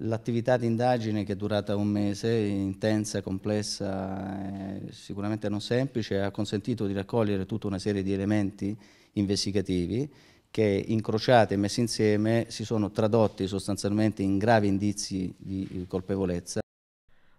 L'attività di indagine che è durata un mese, intensa, complessa, eh, sicuramente non semplice, ha consentito di raccogliere tutta una serie di elementi investigativi che incrociati e messi insieme si sono tradotti sostanzialmente in gravi indizi di colpevolezza.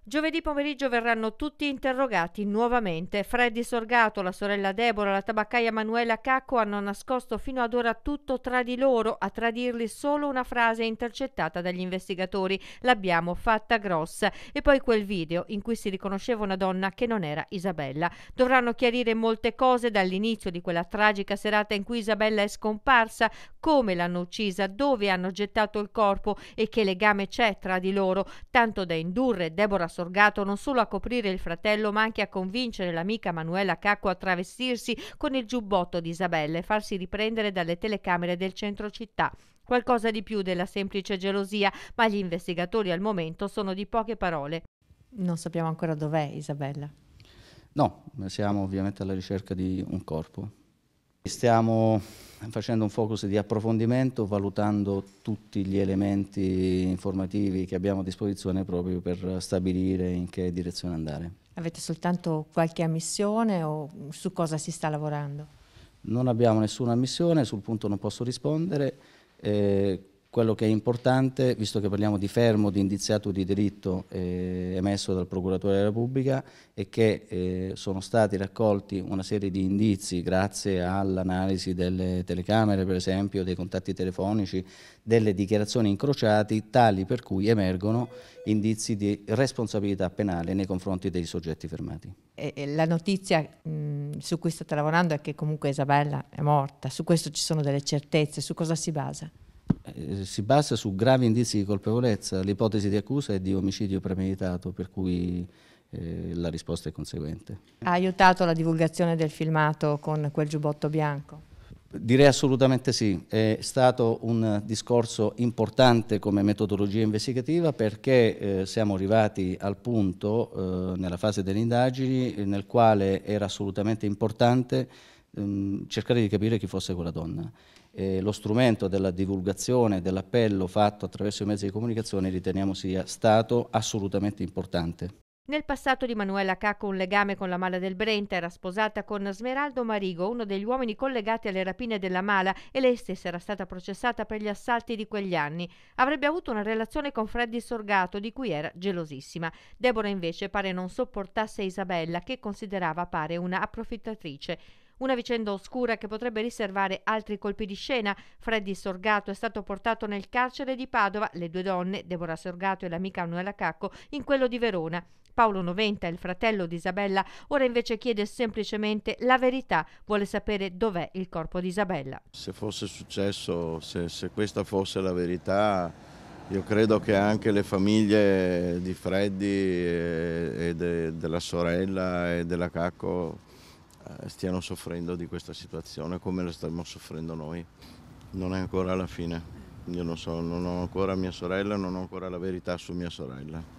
Giovedì pomeriggio verranno tutti interrogati nuovamente. Freddy Sorgato, la sorella Deborah, la tabaccaia Manuela Cacco hanno nascosto fino ad ora tutto tra di loro, a tradirli solo una frase intercettata dagli investigatori. L'abbiamo fatta grossa. E poi quel video in cui si riconosceva una donna che non era Isabella. Dovranno chiarire molte cose dall'inizio di quella tragica serata in cui Isabella è scomparsa, come l'hanno uccisa, dove hanno gettato il corpo e che legame c'è tra di loro, tanto da indurre Deborah assorgato non solo a coprire il fratello, ma anche a convincere l'amica Manuela Cacco a travestirsi con il giubbotto di Isabella e farsi riprendere dalle telecamere del centro città. Qualcosa di più della semplice gelosia, ma gli investigatori al momento sono di poche parole. Non sappiamo ancora dov'è Isabella. No, siamo ovviamente alla ricerca di un corpo. Stiamo facendo un focus di approfondimento, valutando tutti gli elementi informativi che abbiamo a disposizione proprio per stabilire in che direzione andare. Avete soltanto qualche ammissione o su cosa si sta lavorando? Non abbiamo nessuna ammissione, sul punto non posso rispondere. Eh, quello che è importante, visto che parliamo di fermo di indiziato di diritto eh, emesso dal Procuratore della Repubblica, è che eh, sono stati raccolti una serie di indizi grazie all'analisi delle telecamere, per esempio, dei contatti telefonici, delle dichiarazioni incrociate, tali per cui emergono indizi di responsabilità penale nei confronti dei soggetti fermati. E la notizia mh, su cui sta lavorando è che comunque Isabella è morta, su questo ci sono delle certezze, su cosa si basa? Eh, si basa su gravi indizi di colpevolezza, l'ipotesi di accusa è di omicidio premeditato, per cui eh, la risposta è conseguente. Ha aiutato la divulgazione del filmato con quel giubbotto bianco? Direi assolutamente sì, è stato un discorso importante come metodologia investigativa perché eh, siamo arrivati al punto eh, nella fase delle indagini nel quale era assolutamente importante ehm, cercare di capire chi fosse quella donna eh, lo strumento della divulgazione, dell'appello fatto attraverso i mezzi di comunicazione riteniamo sia stato assolutamente importante. Nel passato di Manuela Cacco un legame con la mala del Brenta era sposata con Smeraldo Marigo, uno degli uomini collegati alle rapine della mala e lei stessa era stata processata per gli assalti di quegli anni. Avrebbe avuto una relazione con Freddy Sorgato di cui era gelosissima. Debora invece pare non sopportasse Isabella che considerava pare una approfittatrice. Una vicenda oscura che potrebbe riservare altri colpi di scena. Freddy Sorgato è stato portato nel carcere di Padova, le due donne, Deborah Sorgato e l'amica Manuela Cacco, in quello di Verona. Paolo Noventa, il fratello di Isabella, ora invece chiede semplicemente la verità, vuole sapere dov'è il corpo di Isabella. Se fosse successo, se, se questa fosse la verità, io credo che anche le famiglie di Freddy e, e de, della sorella e della Cacco eh, stiano soffrendo di questa situazione come la stiamo soffrendo noi. Non è ancora la fine. Io non so, non ho ancora mia sorella, non ho ancora la verità su mia sorella.